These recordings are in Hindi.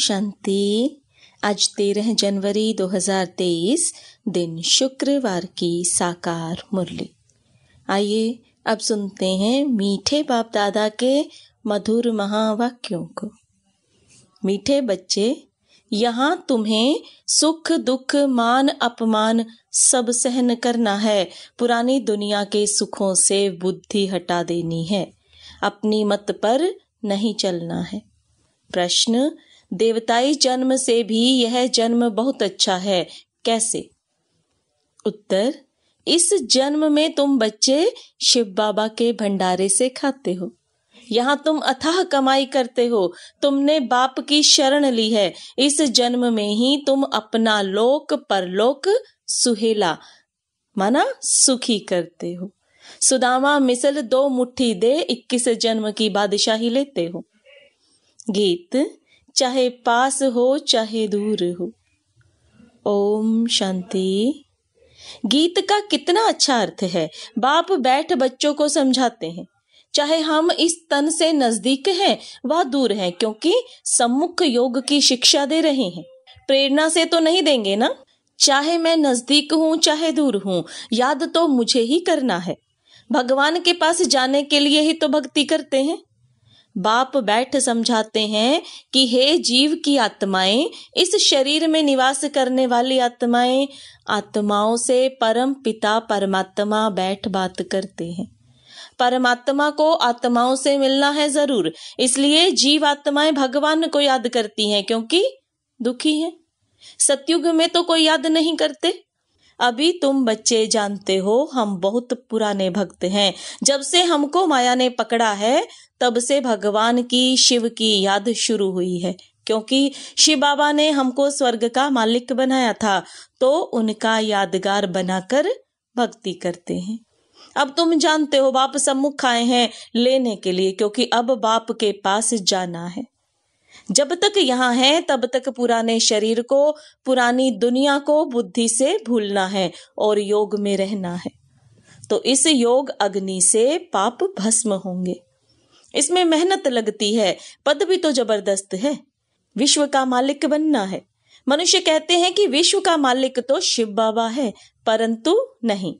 शांति आज तेरह जनवरी 2023 दिन शुक्रवार की साकार मुरली आइए अब सुनते हैं मीठे बाप दादा के मधुर महावाक्यों को मीठे बच्चे यहाँ तुम्हें सुख दुख मान अपमान सब सहन करना है पुरानी दुनिया के सुखों से बुद्धि हटा देनी है अपनी मत पर नहीं चलना है प्रश्न देवताई जन्म से भी यह जन्म बहुत अच्छा है कैसे उत्तर इस जन्म में तुम बच्चे शिव बाबा के भंडारे से खाते हो यहाँ तुम अथाह कमाई करते हो तुमने बाप की शरण ली है इस जन्म में ही तुम अपना लोक परलोक सुहेला माना सुखी करते हो सुदामा मिसल दो मुट्ठी दे इक्कीस जन्म की बादशाही लेते हो गीत चाहे पास हो चाहे दूर हो ओम शांति गीत का कितना अच्छा अर्थ है बाप बैठ बच्चों को समझाते हैं चाहे हम इस तन से नजदीक हैं वह दूर हैं क्योंकि सम्मुख योग की शिक्षा दे रहे हैं प्रेरणा से तो नहीं देंगे ना चाहे मैं नजदीक हूँ चाहे दूर हूँ याद तो मुझे ही करना है भगवान के पास जाने के लिए ही तो भक्ति करते हैं बाप बैठ समझाते हैं कि हे जीव की आत्माएं इस शरीर में निवास करने वाली आत्माएं आत्माओं से परम पिता परमात्मा बैठ बात करते हैं परमात्मा को आत्माओं से मिलना है जरूर इसलिए जीव आत्माएं भगवान को याद करती हैं क्योंकि दुखी हैं सतयुग में तो कोई याद नहीं करते अभी तुम बच्चे जानते हो हम बहुत पुराने भक्त हैं जब से हमको माया ने पकड़ा है तब से भगवान की शिव की याद शुरू हुई है क्योंकि शिव बाबा ने हमको स्वर्ग का मालिक बनाया था तो उनका यादगार बनाकर भक्ति करते हैं अब तुम जानते हो बाप सम्मुख आए हैं लेने के लिए क्योंकि अब बाप के पास जाना है जब तक यहां है तब तक पुराने शरीर को पुरानी दुनिया को बुद्धि से भूलना है और योग में रहना है तो इस योग अग्नि से पाप भस्म होंगे इसमें मेहनत लगती है पद भी तो जबरदस्त है विश्व का मालिक बनना है मनुष्य कहते हैं कि विश्व का मालिक तो शिव बाबा है परंतु नहीं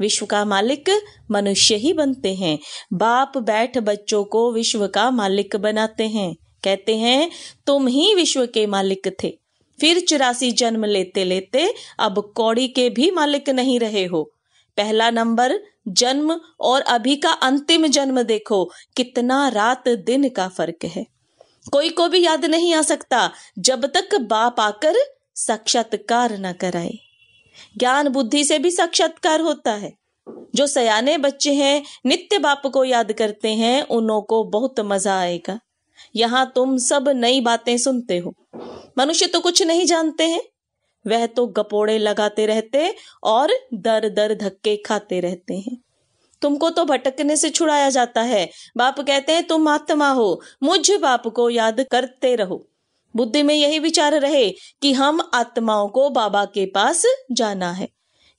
विश्व का मालिक मनुष्य ही बनते हैं बाप बैठ बच्चों को विश्व का मालिक बनाते हैं कहते हैं तुम ही विश्व के मालिक थे फिर चौरासी जन्म लेते लेते अब कौड़ी के भी मालिक नहीं रहे हो पहला नंबर जन्म और अभी का अंतिम जन्म देखो कितना रात दिन का फर्क है कोई को भी याद नहीं आ सकता जब तक बाप आकर साक्षात्कार न कराए ज्ञान बुद्धि से भी साक्षात्कार होता है जो सयाने बच्चे हैं नित्य बाप को याद करते हैं उन्हों को बहुत मजा आएगा यहां तुम सब नई बातें सुनते हो मनुष्य तो कुछ नहीं जानते हैं वह तो गपोड़े लगाते रहते और दर दर धक्के खाते रहते हैं तुमको तो भटकने से छुड़ाया जाता है बाप कहते हैं तुम आत्मा हो मुझ बाप को याद करते रहो बुद्धि में यही विचार रहे कि हम आत्माओं को बाबा के पास जाना है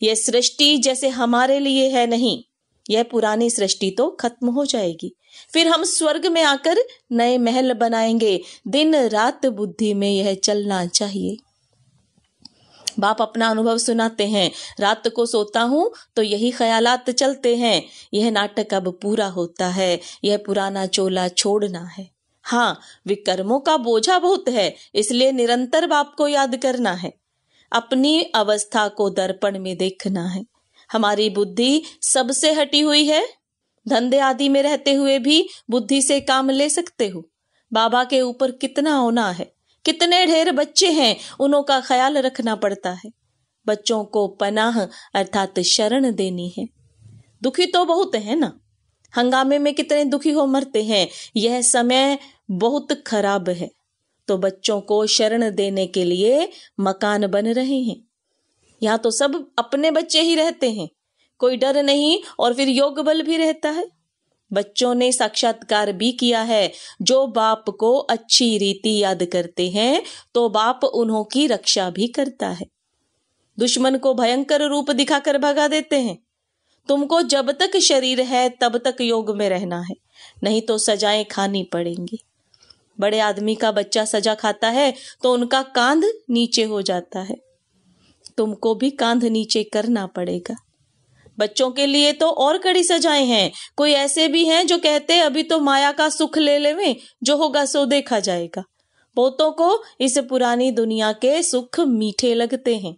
यह सृष्टि जैसे हमारे लिए है नहीं यह पुरानी सृष्टि तो खत्म हो जाएगी फिर हम स्वर्ग में आकर नए महल बनाएंगे दिन रात बुद्धि में यह चलना चाहिए बाप अपना अनुभव सुनाते हैं रात को सोता हूँ तो यही ख्यालात चलते हैं यह नाटक अब पूरा होता है यह पुराना चोला छोड़ना है हाँ विकर्मों का बोझा बहुत है इसलिए निरंतर बाप को याद करना है अपनी अवस्था को दर्पण में देखना है हमारी बुद्धि सबसे हटी हुई है धंधे आदि में रहते हुए भी बुद्धि से काम ले सकते हो बाबा के ऊपर कितना होना है कितने ढेर बच्चे हैं उनों का ख्याल रखना पड़ता है बच्चों को पनाह अर्थात शरण देनी है दुखी तो बहुत है ना हंगामे में कितने दुखी हो मरते हैं यह समय बहुत खराब है तो बच्चों को शरण देने के लिए मकान बन रहे हैं यहाँ तो सब अपने बच्चे ही रहते हैं कोई डर नहीं और फिर योग बल भी रहता है बच्चों ने साक्षात्कार भी किया है जो बाप को अच्छी रीति याद करते हैं तो बाप उन्हों की रक्षा भी करता है दुश्मन को भयंकर रूप दिखाकर भगा देते हैं तुमको जब तक शरीर है तब तक योग में रहना है नहीं तो सजाएं खानी पड़ेंगी बड़े आदमी का बच्चा सजा खाता है तो उनका कांध नीचे हो जाता है तुमको भी कांध नीचे करना पड़ेगा बच्चों के लिए तो और कड़ी सजाएं हैं कोई ऐसे भी हैं जो कहते अभी तो माया का सुख ले लेवे जो होगा सो देखा जाएगा पोतों को इस पुरानी दुनिया के सुख मीठे लगते हैं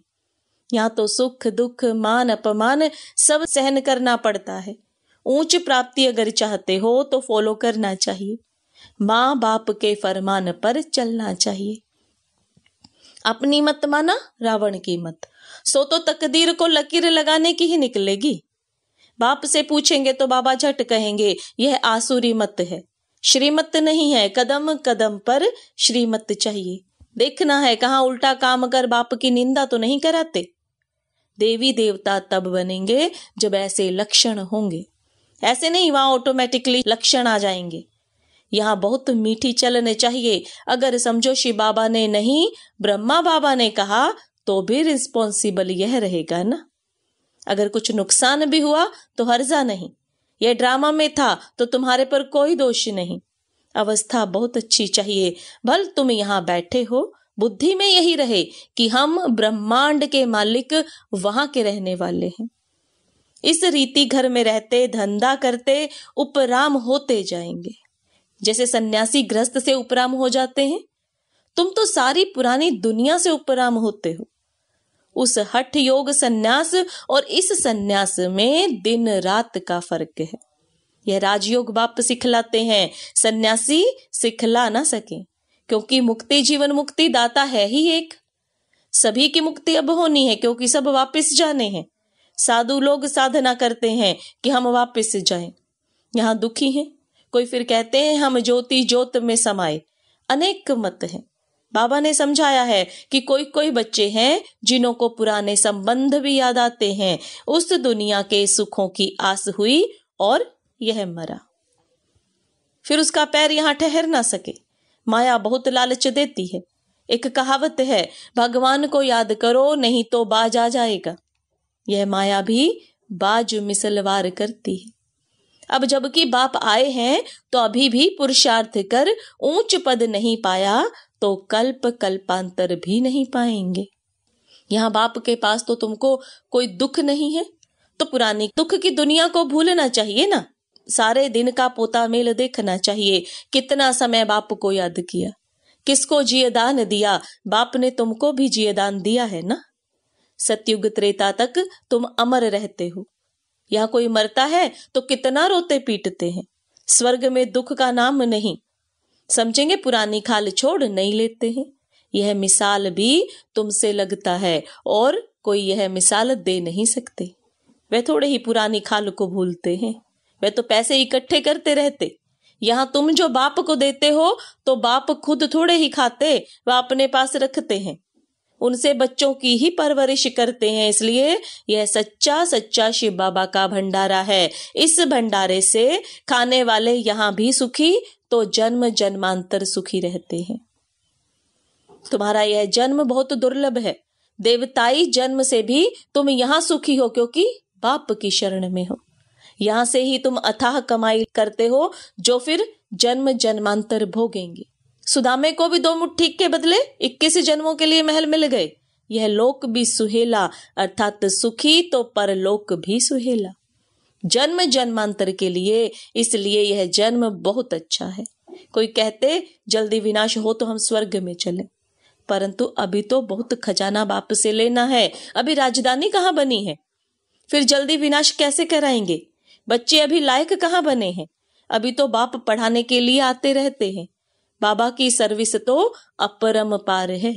यहाँ तो सुख दुख मान अपमान सब सहन करना पड़ता है ऊंच प्राप्ति अगर चाहते हो तो फॉलो करना चाहिए माँ बाप के फरमान पर चलना चाहिए अपनी मत माना रावण की मत सो तो तकदीर को लकीर लगाने की ही निकलेगी बाप से पूछेंगे तो बाबा झट कहेंगे यह आसुरी मत है श्रीमत नहीं है कदम कदम पर श्रीमत चाहिए देखना है कहाँ उल्टा काम कर बाप की निंदा तो नहीं कराते देवी देवता तब बनेंगे जब ऐसे लक्षण होंगे ऐसे नहीं वहां ऑटोमेटिकली लक्षण आ जाएंगे यहां बहुत मीठी चलने चाहिए अगर समझो शिव बाबा ने नहीं ब्रह्मा बाबा ने कहा तो भी रिस्पॉन्सिबल यह रहेगा ना अगर कुछ नुकसान भी हुआ तो हर्जा नहीं यह ड्रामा में था तो तुम्हारे पर कोई दोष नहीं अवस्था बहुत अच्छी चाहिए भल तुम यहां बैठे हो बुद्धि में यही रहे कि हम ब्रह्मांड के मालिक वहां के रहने वाले हैं इस रीति घर में रहते धंधा करते उपराम होते जाएंगे जैसे सन्यासी ग्रस्त से उपराम हो जाते हैं तुम तो सारी पुरानी दुनिया से उपराम होते हो उस हठ योग संन्यास और इस संन्यास में दिन रात का फर्क है यह राजयोग बाप सिखलाते हैं सन्यासी सिखला ना सके क्योंकि मुक्ति जीवन मुक्ति दाता है ही एक सभी की मुक्ति अब होनी है क्योंकि सब वापस जाने हैं साधु लोग साधना करते हैं कि हम वापस जाएं यहां दुखी हैं कोई फिर कहते हैं हम ज्योति ज्योत में समाये अनेक मत हैं बाबा ने समझाया है कि कोई कोई बच्चे हैं जिन्हों को पुराने संबंध भी याद आते हैं उस दुनिया के सुखों की आस हुई और यह मरा फिर उसका पैर यहाँ ठहर ना सके माया बहुत लालच देती है एक कहावत है भगवान को याद करो नहीं तो बाज आ जाएगा यह माया भी बाज मिसलवार करती है अब जबकि बाप आए हैं तो अभी भी पुरुषार्थ कर ऊंच पद नहीं पाया तो कल्प कल्पांतर भी नहीं पाएंगे यहां बाप के पास तो तुमको कोई दुख नहीं है तो पुरानी दुख की दुनिया को भूलना चाहिए ना सारे दिन का पोता मेल देखना चाहिए कितना समय बाप को याद किया किसको जियदान दिया बाप ने तुमको भी जियदान दिया है ना सत्युग त्रेता तक तुम अमर रहते हो यहां कोई मरता है तो कितना रोते पीटते हैं स्वर्ग में दुख का नाम नहीं समझेंगे पुरानी खाल छोड़ नहीं लेते हैं यह मिसाल भी तुमसे लगता है और कोई यह मिसाल दे नहीं सकते वह थोड़े ही पुरानी खाल को भूलते हैं वह तो पैसे इकट्ठे करते रहते यहां तुम जो बाप को देते हो तो बाप खुद थोड़े ही खाते वह अपने पास रखते हैं उनसे बच्चों की ही परवरिश करते हैं इसलिए यह सच्चा सच्चा शिव बाबा का भंडारा है इस भंडारे से खाने वाले यहाँ भी सुखी तो जन्म जन्मांतर सुखी रहते हैं तुम्हारा यह जन्म बहुत दुर्लभ है देवताई जन्म से भी तुम यहां सुखी हो क्योंकि बाप की शरण में हो यहां से ही तुम अथाह कमाई करते हो जो फिर जन्म जन्मांतर भोगेंगे सुदामे को भी दो मुठ्ठी के बदले इक्कीस जन्मों के लिए महल मिल गए यह लोक भी सुहेला अर्थात सुखी तो परलोक भी सुहेला जन्म जन्मांतर के लिए इसलिए यह जन्म बहुत अच्छा है कोई कहते जल्दी विनाश हो तो हम स्वर्ग में चले परंतु अभी तो बहुत खजाना बाप से लेना है अभी राजधानी कहाँ बनी है फिर जल्दी विनाश कैसे कराएंगे बच्चे अभी लायक कहाँ बने हैं अभी तो बाप पढ़ाने के लिए आते रहते हैं बाबा की सर्विस तो अपरम पार है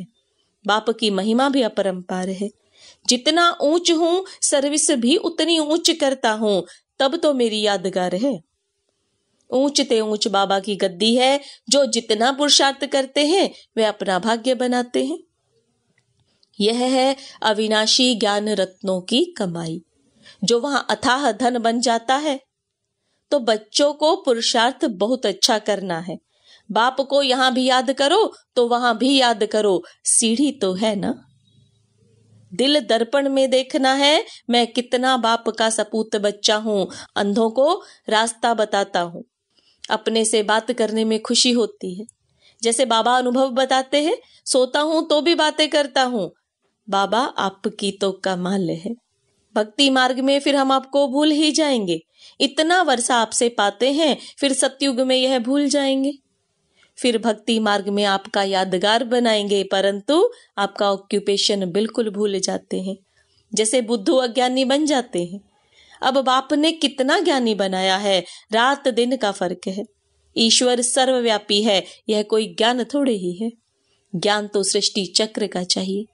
बाप की महिमा भी अपरम पार है जितना ऊंच हूं सर्विस भी उतनी ऊंच करता हूं तब तो मेरी यादगार है ऊंचते ऊंच बाबा की गद्दी है जो जितना पुरुषार्थ करते हैं वे अपना भाग्य बनाते हैं यह है अविनाशी ज्ञान रत्नों की कमाई जो वहां अथाह धन बन जाता है तो बच्चों को पुरुषार्थ बहुत अच्छा करना है बाप को यहां भी याद करो तो वहां भी याद करो सीढ़ी तो है ना दिल दर्पण में देखना है मैं कितना बाप का सपूत बच्चा हूँ अंधों को रास्ता बताता हूँ अपने से बात करने में खुशी होती है जैसे बाबा अनुभव बताते हैं सोता हूं तो भी बातें करता हूं बाबा आपकी तो कमाल है भक्ति मार्ग में फिर हम आपको भूल ही जाएंगे इतना वर्षा आपसे पाते हैं फिर सत्युग में यह भूल जाएंगे फिर भक्ति मार्ग में आपका यादगार बनाएंगे परंतु आपका ऑक्यूपेशन बिल्कुल भूल जाते हैं जैसे बुद्धू अज्ञानी बन जाते हैं अब बाप ने कितना ज्ञानी बनाया है रात दिन का फर्क है ईश्वर सर्वव्यापी है यह कोई ज्ञान थोड़े ही है ज्ञान तो सृष्टि चक्र का चाहिए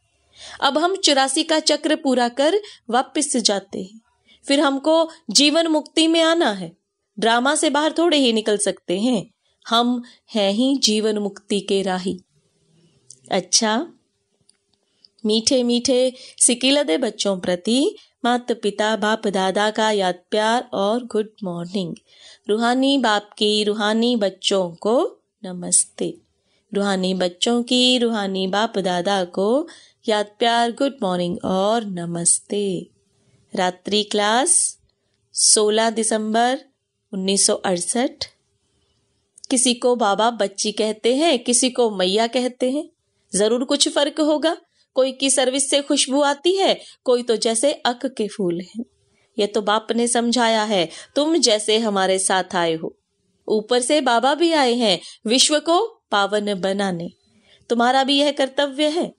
अब हम चौरासी का चक्र पूरा कर वापिस जाते हैं फिर हमको जीवन मुक्ति में आना है ड्रामा से बाहर थोड़े ही निकल सकते हैं हम हैं ही जीवन मुक्ति के राही अच्छा मीठे मीठे सिकिलदे बच्चों प्रति मात पिता बाप दादा का याद प्यार और गुड मॉर्निंग रूहानी बाप की रूहानी बच्चों को नमस्ते रूहानी बच्चों की रूहानी बाप दादा को याद प्यार गुड मॉर्निंग और नमस्ते रात्रि क्लास 16 दिसंबर अड़सठ किसी को बाबा बच्ची कहते हैं किसी को मैया कहते हैं जरूर कुछ फर्क होगा कोई की सर्विस से खुशबू आती है कोई तो जैसे अक के फूल हैं यह तो बाप ने समझाया है तुम जैसे हमारे साथ आए हो ऊपर से बाबा भी आए हैं विश्व को पावन बनाने तुम्हारा भी यह कर्तव्य है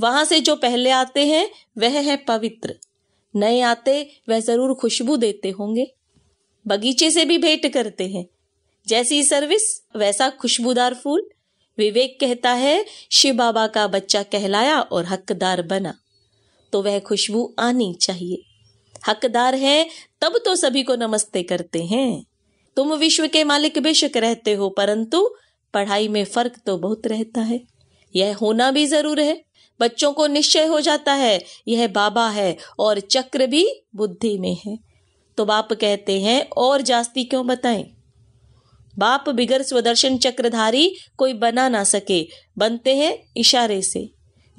वहां से जो पहले आते हैं वह है पवित्र नए आते वह जरूर खुशबू देते होंगे बगीचे से भी भेंट करते हैं जैसी सर्विस वैसा खुशबूदार फूल विवेक कहता है शिव बाबा का बच्चा कहलाया और हकदार बना तो वह खुशबू आनी चाहिए हकदार है तब तो सभी को नमस्ते करते हैं तुम विश्व के मालिक बेशक रहते हो परंतु पढ़ाई में फर्क तो बहुत रहता है यह होना भी जरूर है बच्चों को निश्चय हो जाता है यह बाबा है और चक्र भी बुद्धि में है तो बाप कहते हैं और जास्ती क्यों बताएं बाप बिगर स्वदर्शन चक्रधारी कोई बना ना सके बनते हैं इशारे से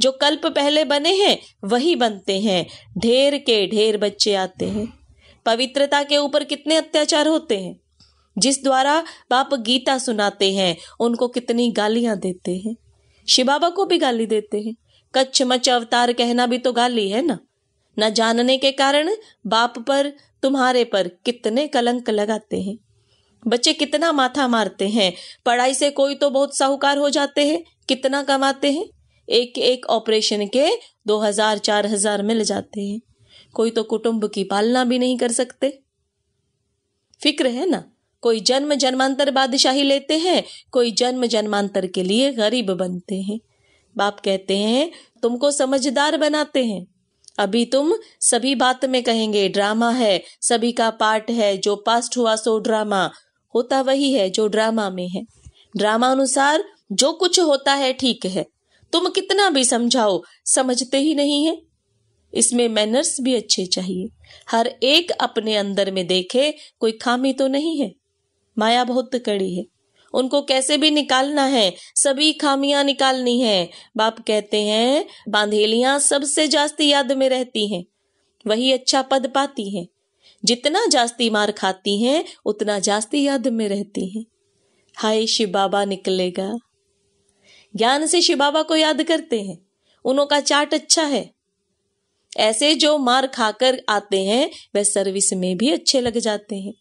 जो कल्प पहले बने हैं वही बनते हैं ढेर के ढेर बच्चे आते हैं पवित्रता के ऊपर कितने अत्याचार होते हैं जिस द्वारा बाप गीता सुनाते हैं उनको कितनी गालियां देते हैं शिव बाबा को भी गाली देते हैं कच्छ मच अवतार कहना भी तो गाली है ना न जानने के कारण बाप पर तुम्हारे पर कितने कलंक लगाते हैं बच्चे कितना माथा मारते हैं पढ़ाई से कोई तो बहुत साहूकार हो जाते हैं कितना कमाते हैं एक एक ऑपरेशन के दो हजार चार हजार मिल जाते हैं कोई तो कुटुंब की पालना भी नहीं कर सकते फिक्र है ना कोई जन्म जन्मांतर बादशाही लेते हैं कोई जन्म जन्मांतर के लिए गरीब बनते हैं बाप कहते हैं तुमको समझदार बनाते हैं अभी तुम सभी बात में कहेंगे ड्रामा है सभी का पार्ट है जो पास्ट हुआ सो ड्रामा होता वही है जो ड्रामा में है ड्रामा अनुसार जो कुछ होता है ठीक है तुम कितना भी समझाओ समझते ही नहीं है इसमें मैनर्स भी अच्छे चाहिए हर एक अपने अंदर में देखे कोई खामी तो नहीं है माया बहुत कड़ी है उनको कैसे भी निकालना है सभी खामियां निकालनी है बाप कहते हैं बांधेलियां सबसे जास्ती याद में रहती हैं वही अच्छा पद पाती हैं जितना जास्ती मार खाती हैं उतना जास्ती याद में रहती हैं हाय शिव बाबा निकलेगा ज्ञान से शिव बाबा को याद करते हैं उनों का चार्ट अच्छा है ऐसे जो मार खाकर आते हैं वह सर्विस में भी अच्छे लग जाते हैं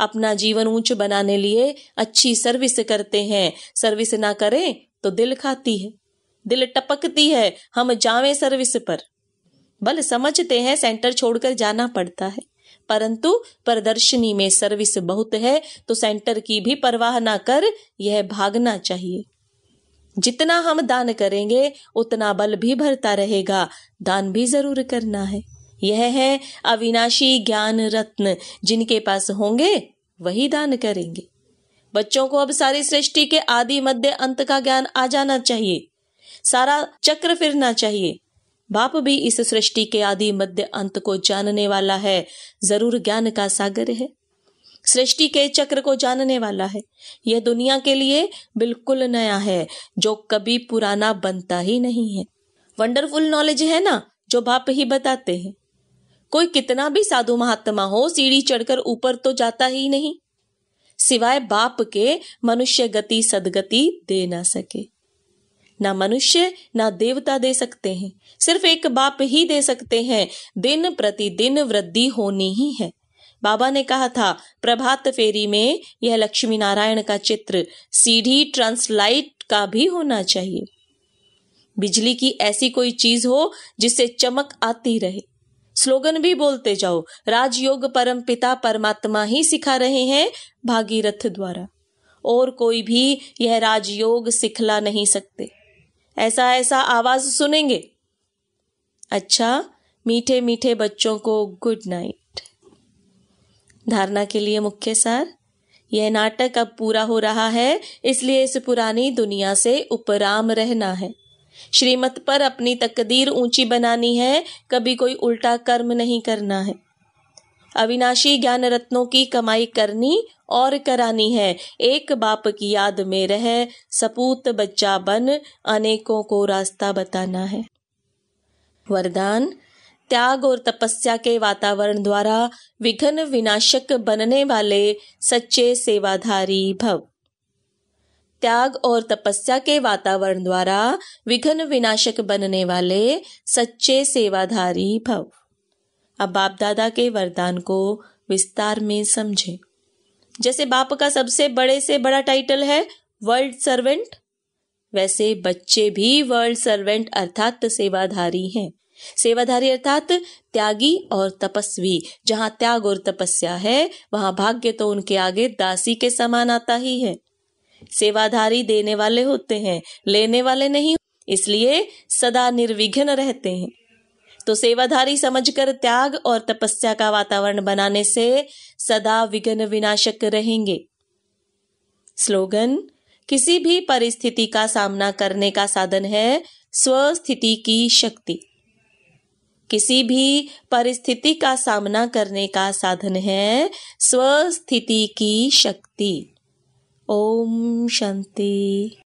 अपना जीवन ऊंच बनाने लिए अच्छी सर्विस करते हैं सर्विस ना करें तो दिल खाती है दिल टपकती है हम जावे सर्विस पर बल समझते हैं सेंटर छोड़कर जाना पड़ता है परंतु प्रदर्शनी में सर्विस बहुत है तो सेंटर की भी परवाह ना कर यह भागना चाहिए जितना हम दान करेंगे उतना बल भी भरता रहेगा दान भी जरूर करना है यह है अविनाशी ज्ञान रत्न जिनके पास होंगे वही दान करेंगे बच्चों को अब सारी सृष्टि के आदि मध्य अंत का ज्ञान आ जाना चाहिए सारा चक्र फिरना चाहिए बाप भी इस सृष्टि के आदि मध्य अंत को जानने वाला है जरूर ज्ञान का सागर है सृष्टि के चक्र को जानने वाला है यह दुनिया के लिए बिल्कुल नया है जो कभी पुराना बनता ही नहीं है वंडरफुल नॉलेज है ना जो बाप ही बताते हैं कोई कितना भी साधु महात्मा हो सीढ़ी चढ़कर ऊपर तो जाता ही नहीं सिवाय बाप के मनुष्य गति सदगति दे ना सके ना मनुष्य ना देवता दे सकते हैं सिर्फ एक बाप ही दे सकते हैं दिन प्रतिदिन वृद्धि होनी ही है बाबा ने कहा था प्रभात फेरी में यह लक्ष्मी नारायण का चित्र सीढ़ी ट्रांसलाइट का भी होना चाहिए बिजली की ऐसी कोई चीज हो जिससे चमक आती रहे स्लोगन भी बोलते जाओ राजयोग परम पिता परमात्मा ही सिखा रहे हैं भागीरथ द्वारा और कोई भी यह राजयोग सिखला नहीं सकते ऐसा ऐसा आवाज सुनेंगे अच्छा मीठे मीठे बच्चों को गुड नाइट धारणा के लिए मुख्य सार यह नाटक अब पूरा हो रहा है इसलिए इस पुरानी दुनिया से उपराम रहना है श्रीमत पर अपनी तकदीर ऊंची बनानी है कभी कोई उल्टा कर्म नहीं करना है अविनाशी ज्ञान रत्नों की कमाई करनी और करानी है एक बाप की याद में रह सपूत बच्चा बन अनेकों को रास्ता बताना है वरदान त्याग और तपस्या के वातावरण द्वारा विघन विनाशक बनने वाले सच्चे सेवाधारी भव त्याग और तपस्या के वातावरण द्वारा विघन विनाशक बनने वाले सच्चे सेवाधारी भव अब बाप दादा के वरदान को विस्तार में समझे जैसे बाप का सबसे बड़े से बड़ा टाइटल है वर्ल्ड सर्वेंट वैसे बच्चे भी वर्ल्ड सर्वेंट अर्थात सेवाधारी हैं सेवाधारी अर्थात त्यागी और तपस्वी जहां त्याग और तपस्या है वहां भाग्य तो उनके आगे दासी के समान आता ही है सेवाधारी देने वाले होते हैं लेने वाले नहीं इसलिए सदा निर्विघ्न रहते हैं तो सेवाधारी समझकर त्याग और तपस्या का वातावरण बनाने से सदा विघ्न विनाशक रहेंगे स्लोगन किसी भी परिस्थिति का सामना करने का साधन है स्वस्थिति की शक्ति किसी भी परिस्थिति का सामना करने का साधन है स्वस्थिति की शक्ति ओम शांति